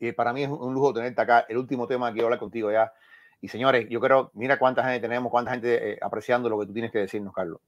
y eh, para mí es un lujo tenerte acá. El último tema que hablar contigo ya. Y señores, yo creo, mira cuánta gente tenemos, cuánta gente eh, apreciando lo que tú tienes que decirnos, Carlos.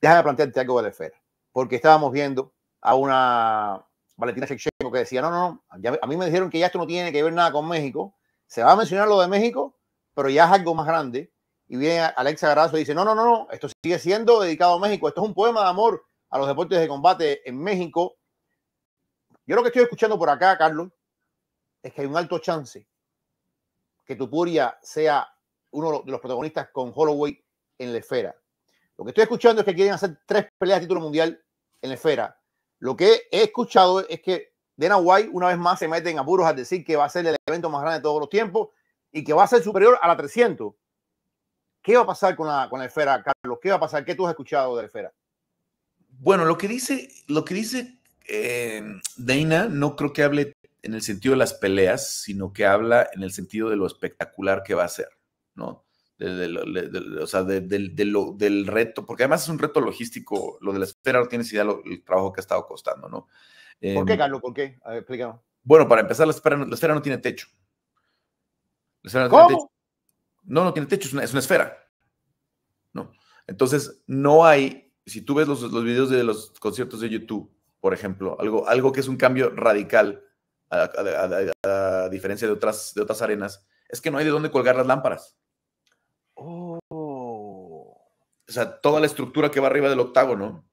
Déjame plantearte algo de la esfera, porque estábamos viendo a una Valentina Shevchenko que decía, no, no, no, a mí me dijeron que ya esto no tiene que ver nada con México, se va a mencionar lo de México, pero ya es algo más grande. Y viene Alexa Garazo y dice, no, no, no, no, esto sigue siendo dedicado a México, esto es un poema de amor a los deportes de combate en México, yo lo que estoy escuchando por acá, Carlos, es que hay un alto chance que Tupuria sea uno de los protagonistas con Holloway en la esfera. Lo que estoy escuchando es que quieren hacer tres peleas de título mundial en la esfera. Lo que he escuchado es que Dana White una vez más se mete en apuros al decir que va a ser el evento más grande de todos los tiempos y que va a ser superior a la 300. ¿Qué va a pasar con la, con la esfera, Carlos? ¿Qué va a pasar? ¿Qué tú has escuchado de la esfera? Bueno, lo que dice, lo que dice eh, Deina no creo que hable en el sentido de las peleas, sino que habla en el sentido de lo espectacular que va a ser, ¿no? o sea, del reto, porque además es un reto logístico, lo de la esfera, no tienes idea lo, el trabajo que ha estado costando, ¿no? Eh, ¿Por qué, Carlos? ¿Por qué? A explícame. Bueno, para empezar, la esfera, no, tiene techo. La no ¿Cómo? Tiene techo. No, no tiene techo, es una, esfera. No. Entonces, no hay, si tú ves los videos de los conciertos de YouTube, por ejemplo, algo, algo que es un cambio radical, a, diferencia de otras, de otras arenas, es que no hay de dónde colgar las lámparas. Oh. O sea, toda la estructura que va arriba del octágono,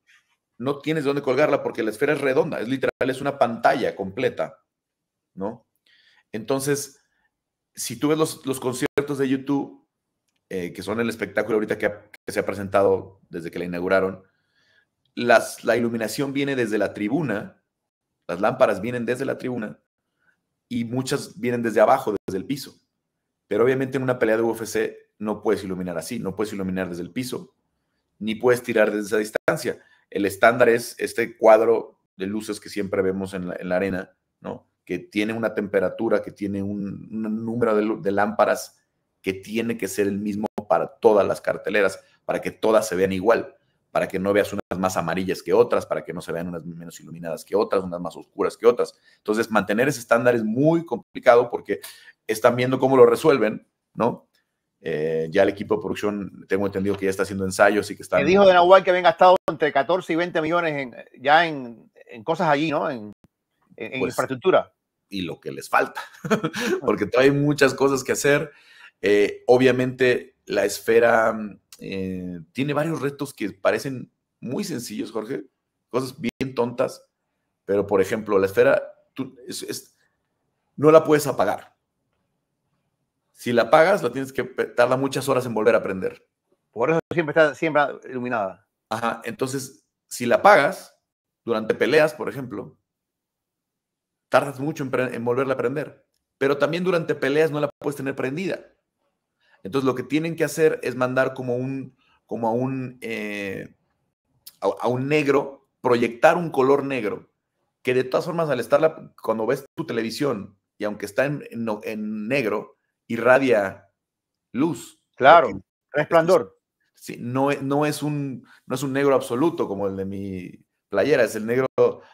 no tienes de dónde colgarla porque la esfera es redonda, es literal, es una pantalla completa, ¿no? Entonces, si tú ves los, conciertos de YouTube, eh, que son el espectáculo ahorita que, se ha presentado desde que la inauguraron, las, la iluminación viene desde la tribuna, las lámparas vienen desde la tribuna y muchas vienen desde abajo, desde el piso. Pero obviamente en una pelea de UFC no puedes iluminar así, no puedes iluminar desde el piso, ni puedes tirar desde esa distancia. El estándar es este cuadro de luces que siempre vemos en la, arena, ¿no? que tiene una temperatura, que tiene un, número de, lámparas que tiene que ser el mismo para todas las carteleras, para que todas se vean igual para que no veas unas más amarillas que otras, para que no se vean unas menos iluminadas que otras, unas más oscuras que otras. Entonces, mantener ese estándar es muy complicado porque están viendo cómo lo resuelven, ¿no? Eh, ya el equipo de producción, tengo entendido que ya está haciendo ensayos y que están... Me dijo de Nahual que habían gastado entre 14 y 20 millones en, ya en, cosas allí, ¿no? En, pues, infraestructura. Y lo que les falta, porque todavía hay muchas cosas que hacer. Eh, obviamente, la esfera mm, eh, tiene varios retos que parecen muy sencillos, Jorge, cosas bien tontas, pero por ejemplo, la esfera tú, no la puedes apagar. Si la apagas, la tienes que tarda muchas horas en volver a prender. Por eso siempre está siempre iluminada. Ajá, entonces, si la apagas durante peleas, por ejemplo, tardas mucho en, en volverla a prender. Pero también durante peleas no la puedes tener prendida entonces lo que tienen que hacer es mandar como un, como a un, eh, a, un negro, proyectar un color negro, que de todas formas al estar, cuando ves tu televisión y aunque está en, en, negro, irradia luz. Claro, resplandor. Sí, no, no, es un, no es un negro absoluto como el de mi playera, es el negro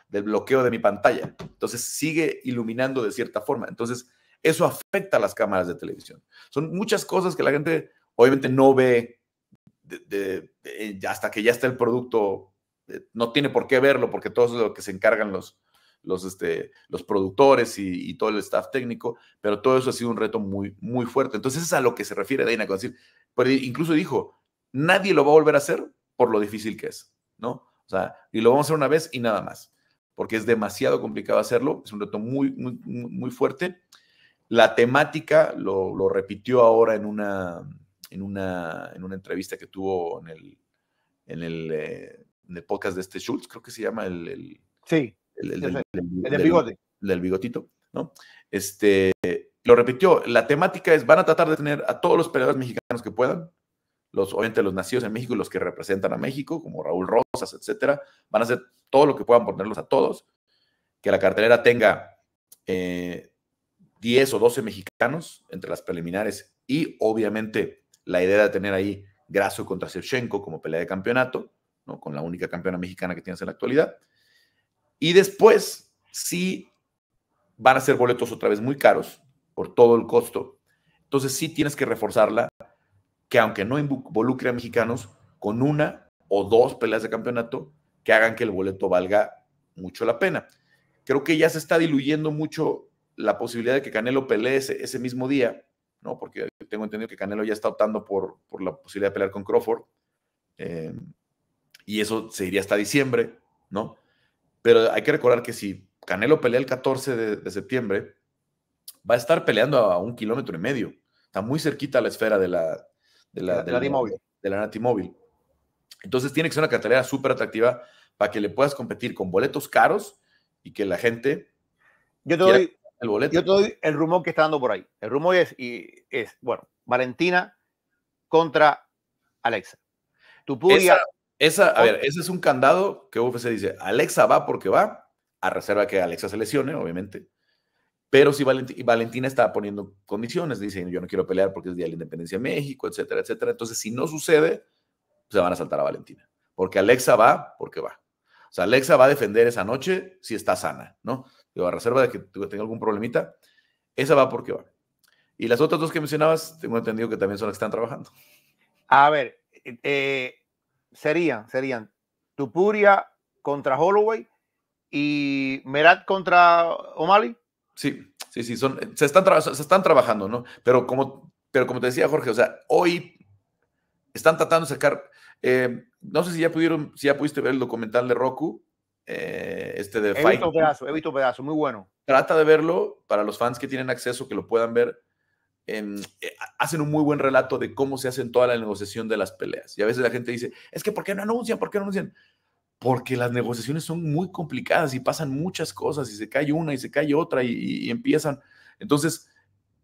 del bloqueo de mi pantalla. Entonces sigue iluminando de cierta forma. Entonces, eso afecta a las cámaras de televisión. Son muchas cosas que la gente obviamente no ve de, eh, hasta que ya está el producto, eh, no tiene por qué verlo porque todo es lo que se encargan los, los, este, los productores y, todo el staff técnico, pero todo eso ha sido un reto muy, muy fuerte. Entonces es a lo que se refiere Dana con decir, pero incluso dijo, nadie lo va a volver a hacer por lo difícil que es, ¿no? O sea, y lo vamos a hacer una vez y nada más, porque es demasiado complicado hacerlo, es un reto muy, muy, muy fuerte la temática lo, repitió ahora en una, en, una, en una entrevista que tuvo en el, en el, eh, podcast de este Schultz, creo que se llama el... sí, el, del, el bigotito, ¿no? Este, lo repitió, la temática es, van a tratar de tener a todos los peleadores mexicanos que puedan, los, obviamente los nacidos en México y los que representan a México, como Raúl Rosas, etcétera, van a hacer todo lo que puedan ponerlos a todos, que la cartelera tenga eh, 10 o 12 mexicanos entre las preliminares y obviamente la idea de tener ahí Grasso contra Shevchenko como pelea de campeonato, ¿no? con la única campeona mexicana que tienes en la actualidad. Y después, sí, van a ser boletos otra vez muy caros por todo el costo. Entonces sí tienes que reforzarla, que aunque no involucre a mexicanos, con una o dos peleas de campeonato que hagan que el boleto valga mucho la pena. Creo que ya se está diluyendo mucho la posibilidad de que Canelo pelee ese, mismo día, ¿no? Porque tengo entendido que Canelo ya está optando por, la posibilidad de pelear con Crawford. Eh, y eso se iría hasta diciembre, ¿no? Pero hay que recordar que si Canelo pelea el 14 de, septiembre, va a estar peleando a un kilómetro y medio. Está muy cerquita la esfera de la, de la, de Entonces tiene que ser una cartelera súper atractiva para que le puedas competir con boletos caros y que la gente... Yo te doy, el boleto. Yo te doy el rumor que está dando por ahí. El rumor es, y es bueno, Valentina contra Alexa. Tú pugia Esa, a ver, ese es un candado que UFC dice, Alexa va porque va, a reserva que Alexa se lesione, obviamente. Pero si Valentina está poniendo condiciones, dice, yo no quiero pelear porque es Día de la Independencia de México, etcétera, etcétera. Entonces, si no sucede, se van a saltar a Valentina. Porque Alexa va porque va. O sea, Alexa va a defender esa noche si está sana, ¿no? a reserva de que tenga algún problemita, esa va porque va. Y las otras dos que mencionabas, tengo entendido que también son las que están trabajando. A ver, eh, eh, serían, serían Tupuria contra Holloway y Merat contra O'Malley. Sí, sí, sí, son, se, están están trabajando, ¿no? Pero como, pero como te decía Jorge, o sea, hoy están tratando de sacar, eh, no sé si ya pudieron, si ya pudiste ver el documental de Roku, eh, este de He visto pedazo, he pedazo, muy bueno. Trata de verlo para los fans que tienen acceso, que lo puedan ver. Eh, hacen un muy buen relato de cómo se hace toda la negociación de las peleas. Y a veces la gente dice, es que ¿por qué no anuncian? ¿Por qué no anuncian? Porque las negociaciones son muy complicadas y pasan muchas cosas y se cae una y se cae otra y empiezan. Entonces,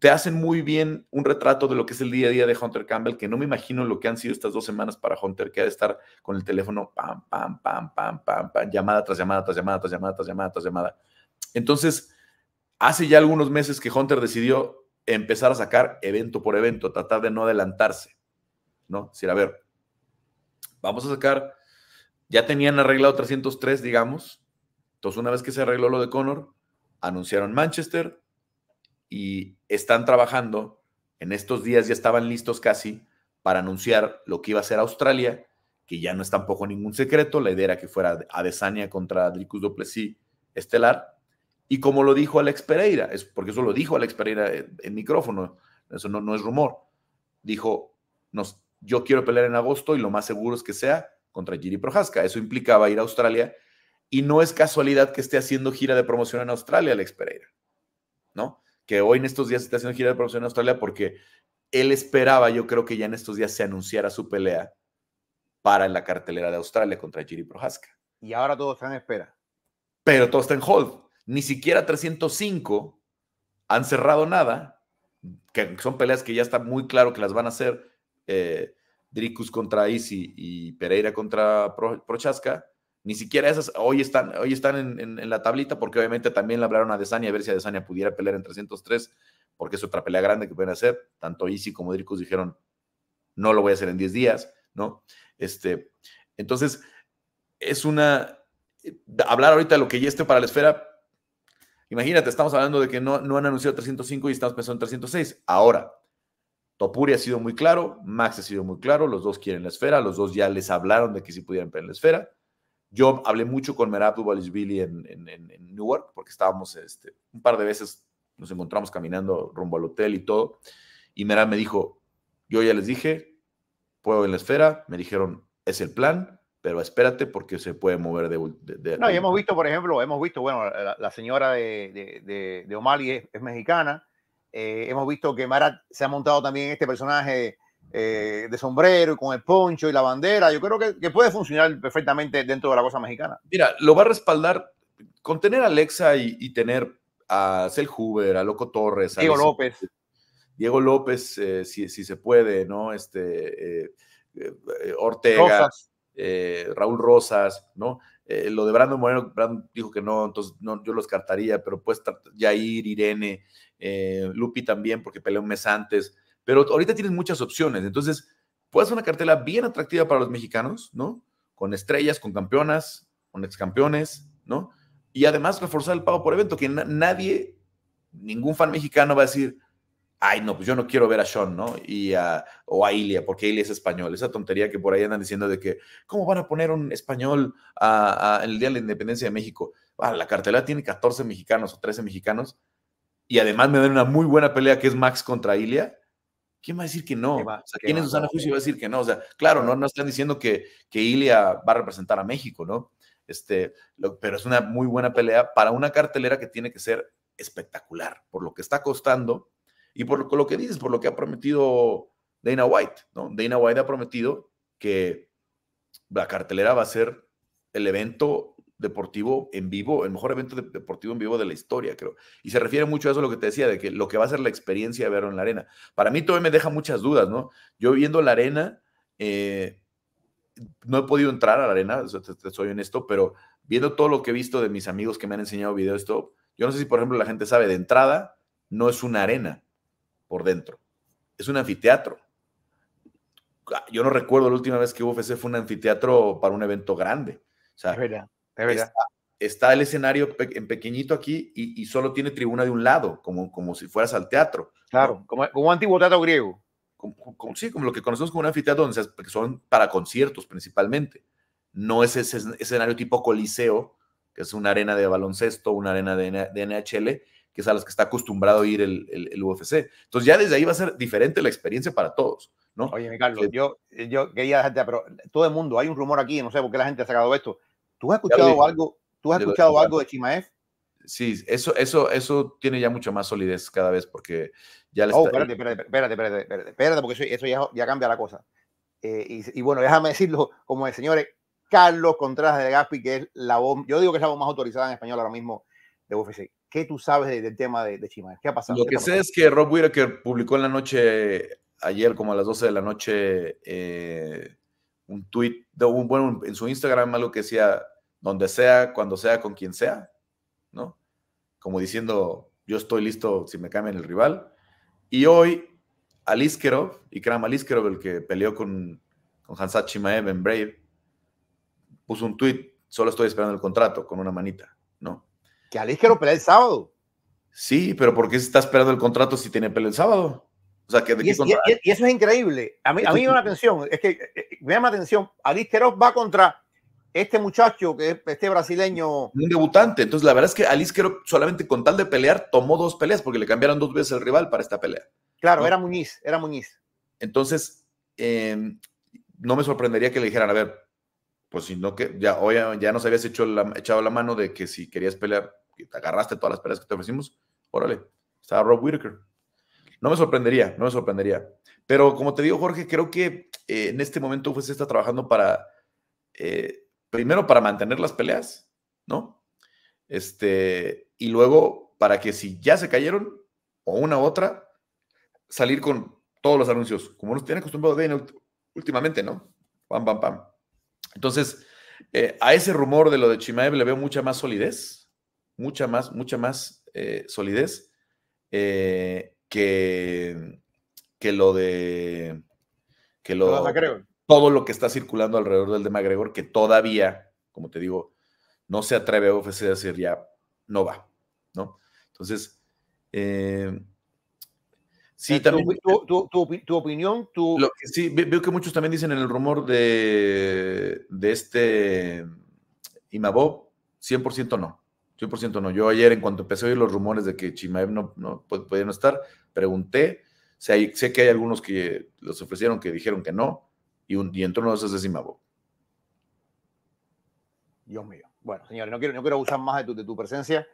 te hacen muy bien un retrato de lo que es el día a día de Hunter Campbell, que no me imagino lo que han sido estas dos semanas para Hunter, que ha de estar con el teléfono, pam, pam, pam, pam, pam, pam, llamada tras llamada, tras llamada, tras llamada, tras llamada, tras llamada. Entonces, hace ya algunos meses que Hunter decidió empezar a sacar evento por evento, tratar de no adelantarse, ¿no? decir, a ver, vamos a sacar, ya tenían arreglado 303, digamos, entonces una vez que se arregló lo de Connor, anunciaron Manchester, y están trabajando, en estos días ya estaban listos casi para anunciar lo que iba a ser Australia, que ya no es tampoco ningún secreto, la idea era que fuera Adesanya contra Dricus Duplessis estelar, y como lo dijo Alex Pereira, es porque eso lo dijo Alex Pereira en, micrófono, eso no, es rumor, dijo, nos, yo quiero pelear en agosto y lo más seguro es que sea contra Giri Prohaska, eso implicaba ir a Australia, y no es casualidad que esté haciendo gira de promoción en Australia Alex Pereira, ¿no? que hoy en estos días está haciendo gira de promoción en Australia porque él esperaba, yo creo que ya en estos días se anunciara su pelea para la cartelera de Australia contra Jiri Prohaska. Y ahora todo está en espera. Pero todo está en hold. Ni siquiera 305 han cerrado nada, que son peleas que ya está muy claro que las van a hacer. Eh, Dricus contra Isi y Pereira contra Prochaska ni siquiera esas hoy están, hoy están en, la tablita porque obviamente también le hablaron a Desania a ver si Desania pudiera pelear en 303 porque es otra pelea grande que pueden hacer. Tanto Easy como Dricus dijeron, no lo voy a hacer en 10 días, ¿no? Este, entonces, es una... Eh, hablar ahorita de lo que ya esté para la esfera, imagínate, estamos hablando de que no, no han anunciado 305 y estamos pensando en 306. Ahora, Topuri ha sido muy claro, Max ha sido muy claro, los dos quieren la esfera, los dos ya les hablaron de que si pudieran pelear en la esfera. Yo hablé mucho con Merat Dubalishvili en, en, en, Newark, porque estábamos este, un par de veces, nos encontramos caminando rumbo al hotel y todo. Y Merat me dijo: Yo ya les dije, puedo en la esfera. Me dijeron: Es el plan, pero espérate porque se puede mover de. no, y hemos visto, por ejemplo, hemos visto, bueno, la, señora de, de, O'Malley es, mexicana. Eh, hemos visto que Merat se ha montado también este personaje eh, de sombrero y con el poncho y la bandera. Yo creo que, puede funcionar perfectamente dentro de la cosa mexicana. Mira, lo va a respaldar con tener a Alexa y, tener a Cel Huber, a Loco Torres, a Diego López. Diego López, eh, si, se puede, ¿no? Este, eh, Ortega, Raúl Rosas, ¿no? lo de Brandon Moreno, Brandon dijo que no, entonces no, yo los cartaría pero pues Jair, Irene, Lupi también, porque peleó un mes antes. Pero ahorita tienes muchas opciones. Entonces, puedes hacer una cartela bien atractiva para los mexicanos, ¿no? Con estrellas, con campeonas, con excampeones, ¿no? Y además reforzar el pago por evento, que nadie, ningún fan mexicano va a decir, ay, no, pues yo no quiero ver a Sean, ¿no? Y a, o a Ilia, porque Ilia es español. Esa tontería que por ahí andan diciendo de que, ¿cómo van a poner un español en el Día de la Independencia de México? Ah, la cartela tiene 14 mexicanos o 13 mexicanos. Y además me dan una muy buena pelea que es Max contra Ilia. ¿Quién va a decir que no? ¿Quién, juicio va a decir que no? O sea, claro, no, no están diciendo que, que Ilia va a representar a México, ¿no? Este, pero es una muy buena pelea para una cartelera que tiene que ser espectacular, por lo que está costando y por lo, lo que dices, por lo que ha prometido Dana White, ¿no? Dana White ha prometido que la cartelera va a ser el evento deportivo en vivo, el mejor evento deportivo en vivo de la historia, creo. Y se refiere mucho a eso lo que te decía, de que lo que va a ser la experiencia de verlo en la arena. Para mí todavía me deja muchas dudas, ¿no? Yo viendo la arena, eh, no he podido entrar a la arena, soy honesto, pero viendo todo lo que he visto de mis amigos que me han enseñado videos, esto, yo no sé si, por ejemplo, la gente sabe, de entrada no es una arena por dentro, es un anfiteatro. Ah, yo no recuerdo la última vez que hubo FC fue un anfiteatro para un evento grande. O sea, eh, está, el escenario en pequeñito aquí y, solo tiene tribuna de un lado, como, como si fueras al teatro. Claro, como, un antiguo teatro griego. Como, sí, como lo que conocemos como un anfiteatro, donde son para conciertos principalmente. No es ese escenario tipo coliseo, que es una arena de baloncesto, una arena de, de NHL, que es a las que está acostumbrado ir el, el, UFC. Entonces ya desde ahí va a ser diferente la experiencia para todos, ¿no? Oye, Carlos, yo, yo quería dejarte, pero todo el mundo, hay un rumor aquí, no sé por qué la gente ha sacado esto, ¿Tú has escuchado algo, ¿tú has escuchado algo de Chimaev? Sí, eso, eso, eso tiene ya mucha más solidez cada vez porque ya le oh, espérate, espérate, espérate, espérate, porque eso, eso ya, cambia la cosa. Eh, y, bueno, déjame decirlo como de señores, Carlos Contreras de Gaspi, que es la voz, yo digo que es la voz más autorizada en español ahora mismo de UFC. ¿Qué tú sabes del, tema de, de Chimaev? ¿Qué ha pasado? Lo que sé es que Rob Whitaker publicó en la noche, ayer como a las 12 de la noche, eh, un tweet, de un, bueno, en su Instagram algo que decía donde sea, cuando sea, con quien sea, ¿no? Como diciendo, yo estoy listo si me cambian el rival. Y hoy, Aliskerov, Kram Aliskerov, el que peleó con, con Chimaev en Brave, puso un tweet, solo estoy esperando el contrato, con una manita, ¿no? Que Aliskerov pelea el sábado. Sí, pero ¿por qué se está esperando el contrato si tiene pelea el sábado? O sea, que y, y, eso es increíble. A mí, a mí me llama la atención. Es que eh, eh, me llama la atención. Aliskerov va contra este muchacho, que este brasileño. Un debutante. Entonces, la verdad es que Alice Quero solamente con tal de pelear, tomó dos peleas, porque le cambiaron dos veces el rival para esta pelea. Claro, era Muñiz, era Muñiz. Entonces, eh, no me sorprendería que le dijeran, a ver, pues si no que ya, ya nos habías hecho echado la mano de que si querías pelear, que te agarraste todas las peleas que te ofrecimos, órale, estaba Rob Whitaker. No me sorprendería, no me sorprendería. Pero como te digo, Jorge, creo que eh, en este momento UFC pues, está trabajando para eh, primero para mantener las peleas, ¿no? Este, y luego para que si ya se cayeron, o una u otra, salir con todos los anuncios, como nos tiene acostumbrado Dana últimamente, ¿no? Pam, pam, pam. Entonces, eh, a ese rumor de lo de Chimaev le veo mucha más solidez, mucha más, mucha más eh, solidez eh, que, que lo de... Que lo, todo lo que está circulando alrededor del de McGregor, que todavía, como te digo, no se atreve a ofrecer, a decir ya, no va, ¿no? Entonces, em, eh, sí, ¿Tu, también... Tu, opinión, lo sí, veo que muchos también dicen en el rumor de, este mm, Imabob, 100% no. 100% no. Yo ayer, en cuanto empecé a oír los rumores de que Chimaev no, no podía no estar, pregunté. sé sé que hay algunos que los ofrecieron que dijeron que no y, un, y entró unos de Dios mío. Bueno, señores, no quiero, no quiero abusar más de tu, de tu presencia.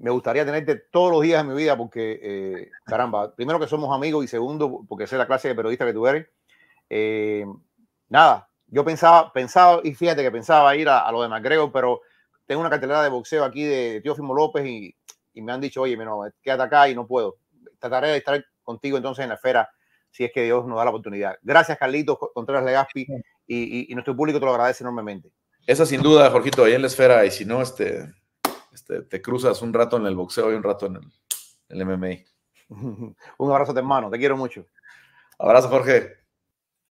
Me gustaría tenerte todos los días de mi vida porque, eh, caramba, primero que somos amigos y segundo, porque sé la clase de periodista que tú eres. Eh, nada, yo pensaba, pensaba, y fíjate que pensaba ir a, a lo de McGregor, pero tengo una cartelera de boxeo aquí de Teófimo López y, y me han dicho, oye, menos, quédate acá y no puedo. Trataré de estar contigo entonces en la esfera si es que Dios nos da la oportunidad. Gracias, Carlitos Contreras Legaspi, y, y, nuestro público te lo agradece enormemente. Esa sin duda, Jorgito, ahí en la esfera, y si no, este, este, te cruzas un rato en el boxeo y un rato en el, MMA. un abrazo, de hermano, te quiero mucho. Abrazo, Jorge.